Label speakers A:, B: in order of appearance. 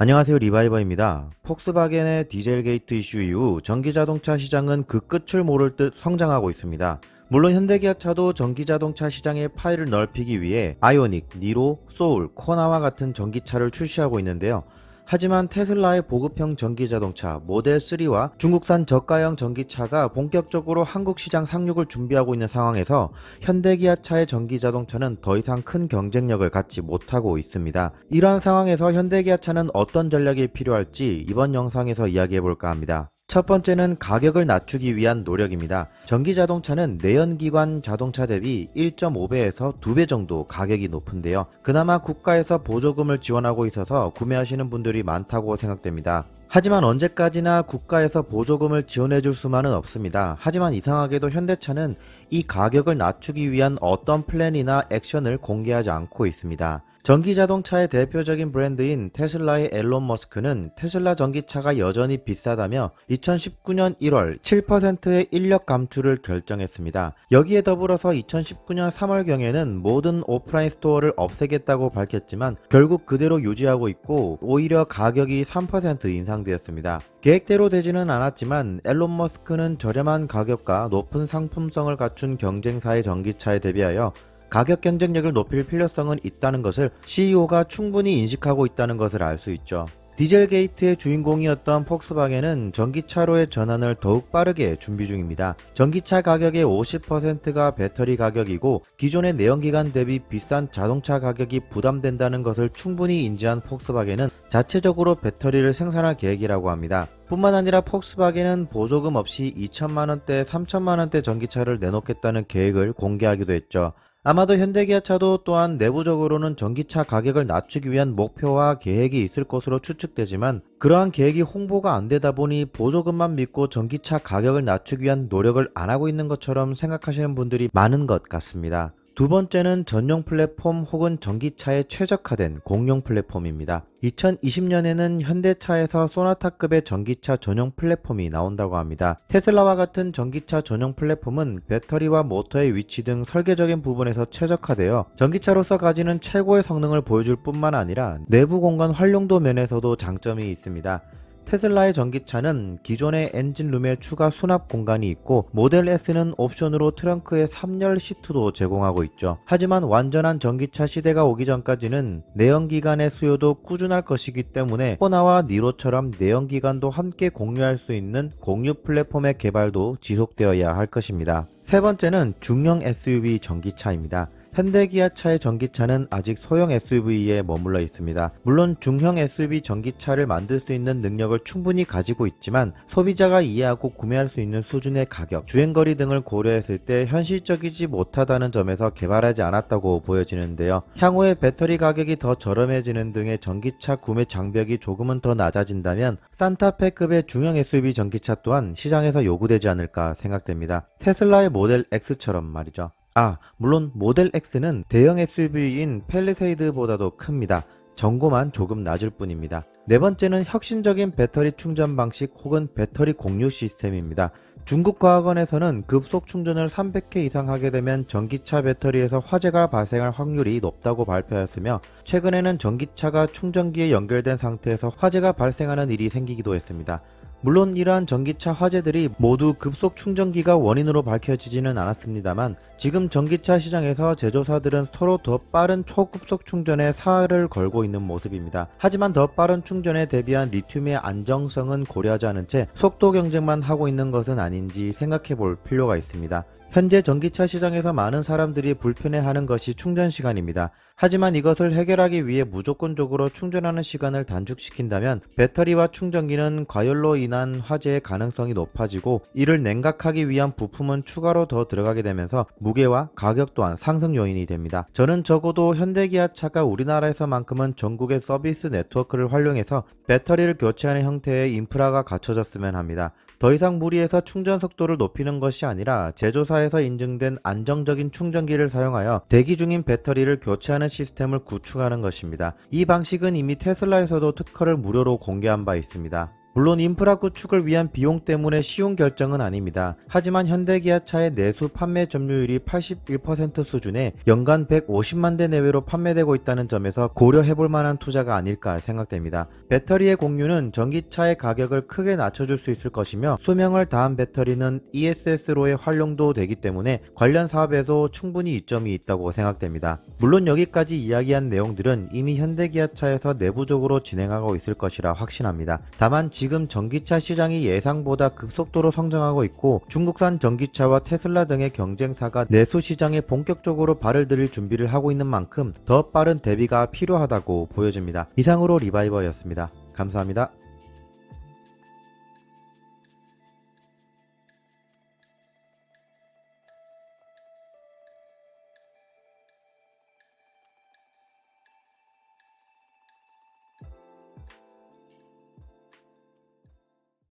A: 안녕하세요 리바이버입니다. 폭스바겐의 디젤게이트 이슈 이후 전기자동차 시장은 그 끝을 모를 듯 성장하고 있습니다. 물론 현대기아차도 전기자동차 시장의 파일을 넓히기 위해 아이오닉, 니로, 소울, 코나와 같은 전기차를 출시하고 있는데요. 하지만 테슬라의 보급형 전기자동차 모델3와 중국산 저가형 전기차가 본격적으로 한국 시장 상륙을 준비하고 있는 상황에서 현대기아차의 전기자동차는 더 이상 큰 경쟁력을 갖지 못하고 있습니다. 이러한 상황에서 현대기아차는 어떤 전략이 필요할지 이번 영상에서 이야기해볼까 합니다. 첫 번째는 가격을 낮추기 위한 노력입니다. 전기 자동차는 내연기관 자동차 대비 1.5배에서 2배 정도 가격이 높은데요. 그나마 국가에서 보조금을 지원하고 있어서 구매하시는 분들이 많다고 생각됩니다. 하지만 언제까지나 국가에서 보조금을 지원해줄 수만은 없습니다. 하지만 이상하게도 현대차는 이 가격을 낮추기 위한 어떤 플랜이나 액션을 공개하지 않고 있습니다. 전기 자동차의 대표적인 브랜드인 테슬라의 앨런 머스크는 테슬라 전기차가 여전히 비싸다며 2019년 1월 7%의 인력 감축을 결정했습니다. 여기에 더불어서 2019년 3월경에는 모든 오프라인 스토어를 없애겠다고 밝혔지만 결국 그대로 유지하고 있고 오히려 가격이 3% 인상되었습니다. 계획대로 되지는 않았지만 앨런 머스크는 저렴한 가격과 높은 상품성을 갖춘 경쟁사의 전기차에 대비하여 가격 경쟁력을 높일 필요성은 있다는 것을 CEO가 충분히 인식하고 있다는 것을 알 수 있죠. 디젤 게이트의 주인공이었던 폭스바겐은 전기차로의 전환을 더욱 빠르게 준비 중입니다. 전기차 가격의 50%가 배터리 가격이고 기존의 내연기관 대비 비싼 자동차 가격이 부담된다는 것을 충분히 인지한 폭스바겐은 자체적으로 배터리를 생산할 계획이라고 합니다. 뿐만 아니라 폭스바겐은 보조금 없이 2천만원대, 3천만원대 전기차를 내놓겠다는 계획을 공개하기도 했죠. 아마도 현대기아차도 또한 내부적으로는 전기차 가격을 낮추기 위한 목표와 계획이 있을 것으로 추측되지만 그러한 계획이 홍보가 안 되다 보니 보조금만 믿고 전기차 가격을 낮추기 위한 노력을 안 하고 있는 것처럼 생각하시는 분들이 많은 것 같습니다. 두 번째는 전용 플랫폼 혹은 전기차에 최적화된 공용 플랫폼입니다. 2020년에는 현대차에서 소나타급의 전기차 전용 플랫폼이 나온다고 합니다. 테슬라와 같은 전기차 전용 플랫폼은 배터리와 모터의 위치 등 설계적인 부분에서 최적화되어 전기차로서 가지는 최고의 성능을 보여줄 뿐만 아니라 내부 공간 활용도 면에서도 장점이 있습니다. 테슬라의 전기차는 기존의 엔진룸에 추가 수납 공간이 있고 모델 S는 옵션으로 트렁크에 3열 시트도 제공하고 있죠. 하지만 완전한 전기차 시대가 오기 전까지는 내연기관의 수요도 꾸준할 것이기 때문에 코나와 니로처럼 내연기관도 함께 공유할 수 있는 공유 플랫폼의 개발도 지속되어야 할 것입니다. 세 번째는 중형 SUV 전기차입니다. 현대기아차의 전기차는 아직 소형 SUV에 머물러 있습니다. 물론 중형 SUV 전기차를 만들 수 있는 능력을 충분히 가지고 있지만 소비자가 이해하고 구매할 수 있는 수준의 가격, 주행거리 등을 고려했을 때 현실적이지 못하다는 점에서 개발하지 않았다고 보여지는데요. 향후에 배터리 가격이 더 저렴해지는 등의 전기차 구매 장벽이 조금은 더 낮아진다면 산타페급의 중형 SUV 전기차 또한 시장에서 요구되지 않을까 생각됩니다. 테슬라의 모델 X처럼 말이죠. 아, 물론 모델 X는 대형 SUV인 펠리세이드보다도 큽니다. 전고만 조금 낮을 뿐입니다. 네 번째는 혁신적인 배터리 충전 방식 혹은 배터리 공유 시스템입니다. 중국 과학원에서는 급속 충전을 300회 이상 하게 되면 전기차 배터리에서 화재가 발생할 확률이 높다고 발표하였으며 최근에는 전기차가 충전기에 연결된 상태에서 화재가 발생하는 일이 생기기도 했습니다. 물론 이러한 전기차 화재들이 모두 급속 충전기가 원인으로 밝혀지지는 않았습니다만 지금 전기차 시장에서 제조사들은 서로 더 빠른 초급속 충전에 사활을 걸고 있는 모습입니다. 하지만 더 빠른 충전에 대비한 리튬의 안정성은 고려하지 않은 채 속도 경쟁만 하고 있는 것은 아닌지 생각해 볼 필요가 있습니다. 현재 전기차 시장에서 많은 사람들이 불편해하는 것이 충전 시간입니다. 하지만 이것을 해결하기 위해 무조건적으로 충전하는 시간을 단축시킨다면 배터리와 충전기는 과열로 인한 화재의 가능성이 높아지고 이를 냉각하기 위한 부품은 추가로 더 들어가게 되면서 무게와 가격 또한 상승 요인이 됩니다. 저는 적어도 현대기아차가 우리나라에서만큼은 전국의 서비스 네트워크를 활용해서 배터리를 교체하는 형태의 인프라가 갖춰졌으면 합니다. 더 이상 무리해서 충전 속도를 높이는 것이 아니라 제조사에서 인증된 안정적인 충전기를 사용하여 대기 중인 배터리를 교체하는 시스템을 구축하는 것입니다. 이 방식은 이미 테슬라에서도 특허를 무료로 공개한 바 있습니다. 물론 인프라 구축을 위한 비용 때문에 쉬운 결정은 아닙니다. 하지만 현대기아차의 내수 판매 점유율이 81% 수준에 연간 150만 대 내외로 판매되고 있다는 점에서 고려해볼 만한 투자가 아닐까 생각됩니다. 배터리의 공유는 전기차의 가격을 크게 낮춰줄 수 있을 것이며 소명을 다한 배터리는 ESS로의 활용도 되기 때문에 관련 사업에도 충분히 이점이 있다고 생각됩니다. 물론 여기까지 이야기한 내용들은 이미 현대기아차에서 내부적으로 진행하고 있을 것이라 확신합니다. 다만 지금 지금 전기차 시장이 예상보다 급속도로 성장하고 있고 중국산 전기차와 테슬라 등의 경쟁사가 내수 시장에 본격적으로 발을 들일 준비를 하고 있는 만큼 더 빠른 대비가 필요하다고 보여집니다. 이상으로 리바이버였습니다. 감사합니다.